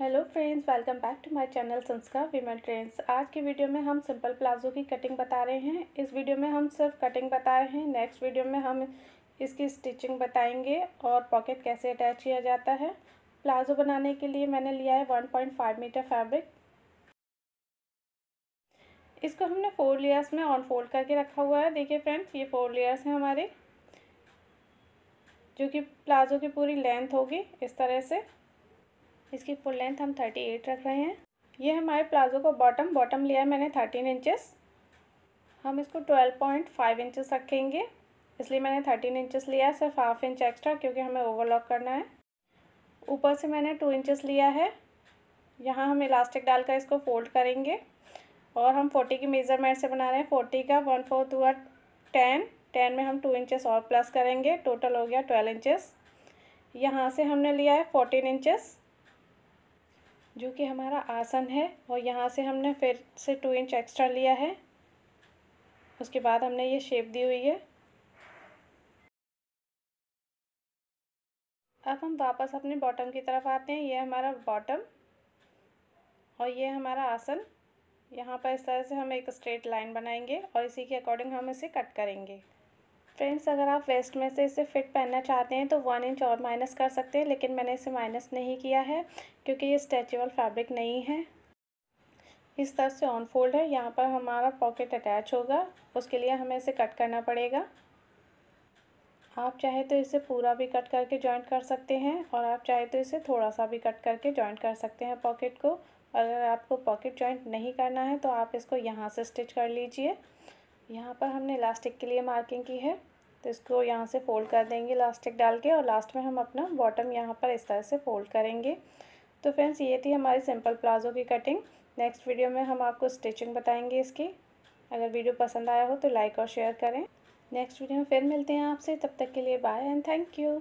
hello friends welcome back to my channel Sanskar women trends आज की video में हम सिंपल प्लाजो की कटिंग बता रहे हैं इस वीडियो में हम सिर्फ कटिंग बता रहे हैं नेक्स्ट वीडियो में हम इसकी स्टिचिंग बताएंगे और पॉकेट कैसे अटैच किया जाता है प्लाजो बनाने के लिए मैंने लिया है फाइव मीटर फैब्रिक इसको हमने फोर लेयर्स में ऑन फोल्ड करके रखा हुआ है देखिए फ्रेंड्स ये फोर लेयर्स हैं हमारे जो कि प्लाजो की पूरी लेंथ होगी इस तरह से इसकी फुल लेंथ हम थर्टी एट रख रहे हैं ये हमारे प्लाजो का बॉटम बॉटम लिया है मैंने थर्टीन इंचेस हम इसको ट्वेल्व पॉइंट फाइव इंचेस रखेंगे इसलिए मैंने थर्टीन इंचेस लिया है सिर्फ हाफ इंच एक्स्ट्रा क्योंकि हमें ओवरलॉक करना है ऊपर से मैंने टू इंचेस लिया है यहाँ हम इलास्टिक डालकर इसको फोल्ड करेंगे और हम फोर्टी की मेज़रमेंट से बना रहे हैं फोर्टी का one four two are ten ten में हम टू इंचेस और प्लस करेंगे टोटल हो गया ट्वेल्व इंचेस यहाँ से हमने लिया है फोर्टीन इंचेस जो कि हमारा आसन है और यहाँ से हमने फिर से टू इंच एक्स्ट्रा लिया है उसके बाद हमने ये शेप दी हुई है अब हम वापस अपने बॉटम की तरफ आते हैं ये हमारा बॉटम और ये हमारा आसन यहाँ पर इस तरह से हम एक स्ट्रेट लाइन बनाएंगे और इसी के अकॉर्डिंग हम इसे कट करेंगे फ्रेंड्स अगर आप वेस्ट में से इसे फिट पहनना चाहते हैं तो वन इंच और माइनस कर सकते हैं लेकिन मैंने इसे माइनस नहीं किया है क्योंकि ये स्ट्रेचेबल फैब्रिक नहीं है इस तरह से ऑन फोल्ड है यहाँ पर हमारा पॉकेट अटैच होगा उसके लिए हमें इसे कट करना पड़ेगा आप चाहे तो इसे पूरा भी कट करके जॉइंट कर सकते हैं और आप चाहे तो इसे थोड़ा सा भी कट करके जॉइंट कर सकते हैं पॉकेट को अगर आपको पॉकेट जॉइंट नहीं करना है तो आप इसको यहाँ से स्टिच कर लीजिए यहाँ पर हमने इलास्टिक के लिए मार्किंग की है तो इसको यहाँ से फ़ोल्ड कर देंगे इलास्टिक डाल के और लास्ट में हम अपना बॉटम यहाँ पर इस तरह से फ़ोल्ड करेंगे तो फ्रेंड्स ये थी हमारी सिंपल प्लाजो की कटिंग नेक्स्ट वीडियो में हम आपको स्टिचिंग बताएंगे इसकी अगर वीडियो पसंद आया हो तो लाइक और शेयर करें नेक्स्ट वीडियो में फिर मिलते हैं आपसे तब तक के लिए बाय एंड थैंक यू